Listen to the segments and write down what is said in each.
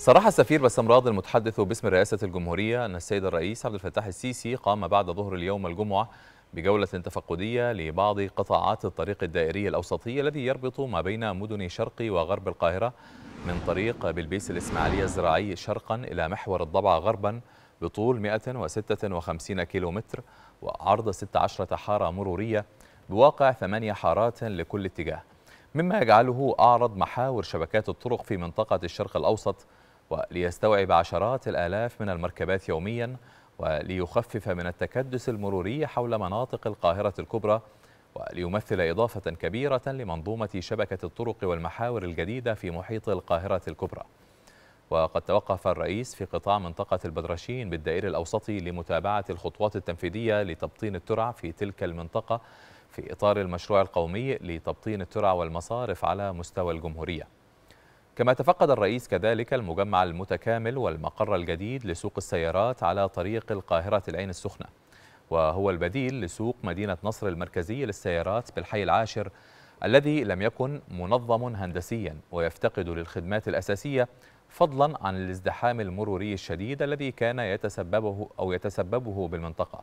صرح السفير بسام راضي المتحدث باسم رئاسة الجمهورية أن السيد الرئيس عبد الفتاح السيسي قام بعد ظهر اليوم الجمعة بجولة تفقدية لبعض قطاعات الطريق الدائري الأوسطي الذي يربط ما بين مدن شرق وغرب القاهرة من طريق بلبيس الإسماعيلية الزراعي شرقا إلى محور الضبع غربا بطول 156 كيلومتر وعرض 16 حارة مرورية بواقع ثمانية حارات لكل اتجاه مما يجعله أعرض محاور شبكات الطرق في منطقة الشرق الأوسط وليستوعب عشرات الآلاف من المركبات يوميا وليخفف من التكدس المروري حول مناطق القاهرة الكبرى وليمثل إضافة كبيرة لمنظومة شبكة الطرق والمحاور الجديدة في محيط القاهرة الكبرى وقد توقف الرئيس في قطاع منطقة البدرشين بالدائر الأوسطي لمتابعة الخطوات التنفيذية لتبطين الترع في تلك المنطقة في إطار المشروع القومي لتبطين الترع والمصارف على مستوى الجمهورية كما تفقد الرئيس كذلك المجمع المتكامل والمقر الجديد لسوق السيارات على طريق القاهرة العين السخنة وهو البديل لسوق مدينة نصر المركزي للسيارات بالحي العاشر الذي لم يكن منظم هندسيا ويفتقد للخدمات الأساسية فضلا عن الازدحام المروري الشديد الذي كان يتسببه أو يتسببه بالمنطقة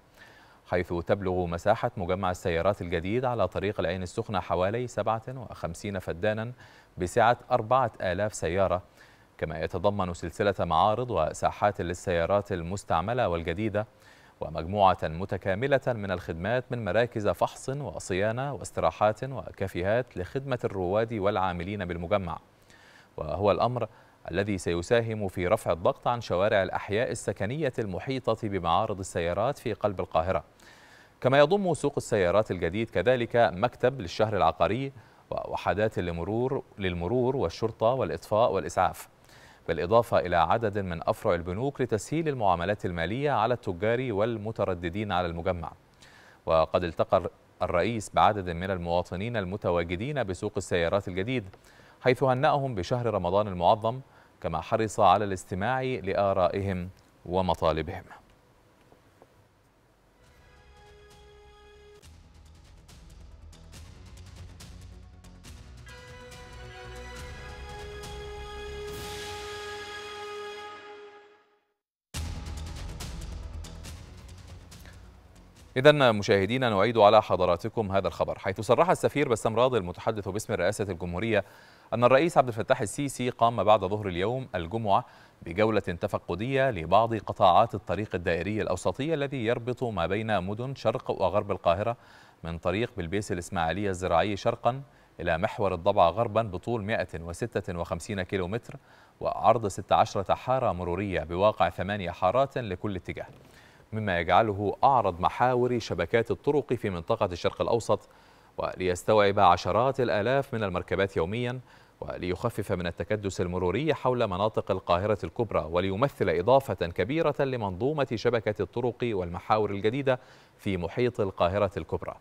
حيث تبلغ مساحة مجمع السيارات الجديد على طريق العين السخنة حوالي 57 فدانا بسعة 4000 سيارة كما يتضمن سلسلة معارض وساحات للسيارات المستعملة والجديدة ومجموعة متكاملة من الخدمات من مراكز فحص وصيانة واستراحات وكافيهات لخدمة الرواد والعاملين بالمجمع وهو الأمر الذي سيساهم في رفع الضغط عن شوارع الأحياء السكنية المحيطة بمعارض السيارات في قلب القاهرة كما يضم سوق السيارات الجديد كذلك مكتب للشهر العقاري ووحدات المرور للمرور والشرطة والإطفاء والإسعاف بالإضافة إلى عدد من أفرع البنوك لتسهيل المعاملات المالية على التجار والمترددين على المجمع وقد التقى الرئيس بعدد من المواطنين المتواجدين بسوق السيارات الجديد حيث هنأهم بشهر رمضان المعظم كما حرص على الاستماع لآرائهم ومطالبهم إذا مشاهدينا نعيد على حضراتكم هذا الخبر حيث صرح السفير بسام راضي المتحدث باسم رئاسة الجمهورية أن الرئيس عبد الفتاح السيسي قام بعد ظهر اليوم الجمعة بجولة تفقدية لبعض قطاعات الطريق الدائري الأوسطي الذي يربط ما بين مدن شرق وغرب القاهرة من طريق بلبيس الإسماعيلية الزراعي شرقا إلى محور الضبع غربا بطول 156 كيلومتر وعرض 16 حارة مرورية بواقع ثمانية حارات لكل اتجاه مما يجعله أعرض محاور شبكات الطرق في منطقة الشرق الأوسط وليستوعب عشرات الآلاف من المركبات يوميا وليخفف من التكدس المروري حول مناطق القاهرة الكبرى وليمثل إضافة كبيرة لمنظومة شبكة الطرق والمحاور الجديدة في محيط القاهرة الكبرى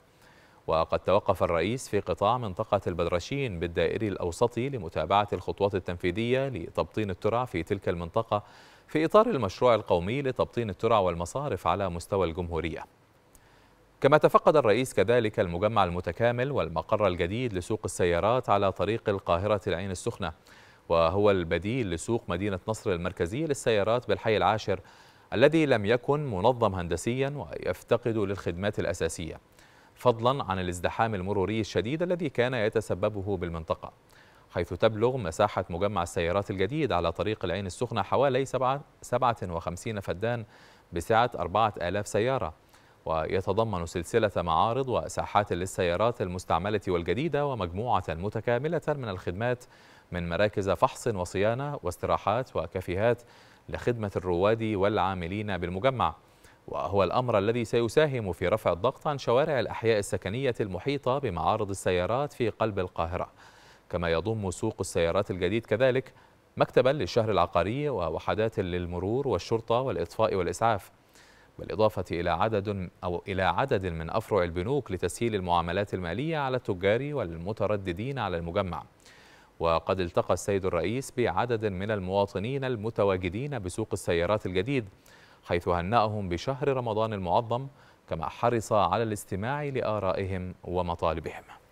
وقد توقف الرئيس في قطاع منطقة البدرشين بالدائري الأوسطي لمتابعة الخطوات التنفيذية لتبطين الترع في تلك المنطقة في إطار المشروع القومي لتبطين الترع والمصارف على مستوى الجمهورية كما تفقد الرئيس كذلك المجمع المتكامل والمقر الجديد لسوق السيارات على طريق القاهرة العين السخنة وهو البديل لسوق مدينة نصر المركزية للسيارات بالحي العاشر الذي لم يكن منظم هندسيا ويفتقد للخدمات الأساسية فضلا عن الازدحام المروري الشديد الذي كان يتسببه بالمنطقة حيث تبلغ مساحة مجمع السيارات الجديد على طريق العين السخنة حوالي 57 فدان بسعة 4000 سيارة ويتضمن سلسلة معارض وساحات للسيارات المستعملة والجديدة ومجموعة متكاملة من الخدمات من مراكز فحص وصيانة واستراحات وكافيهات لخدمة الرواد والعاملين بالمجمع وهو الأمر الذي سيساهم في رفع الضغط عن شوارع الأحياء السكنية المحيطة بمعارض السيارات في قلب القاهرة كما يضم سوق السيارات الجديد كذلك مكتبا للشهر العقاري ووحدات للمرور والشرطة والإطفاء والإسعاف بالإضافة إلى عدد أو إلى عدد من أفرع البنوك لتسهيل المعاملات المالية على التجار والمترددين على المجمع وقد التقى السيد الرئيس بعدد من المواطنين المتواجدين بسوق السيارات الجديد حيث هنأهم بشهر رمضان المعظم كما حرص على الاستماع لآرائهم ومطالبهم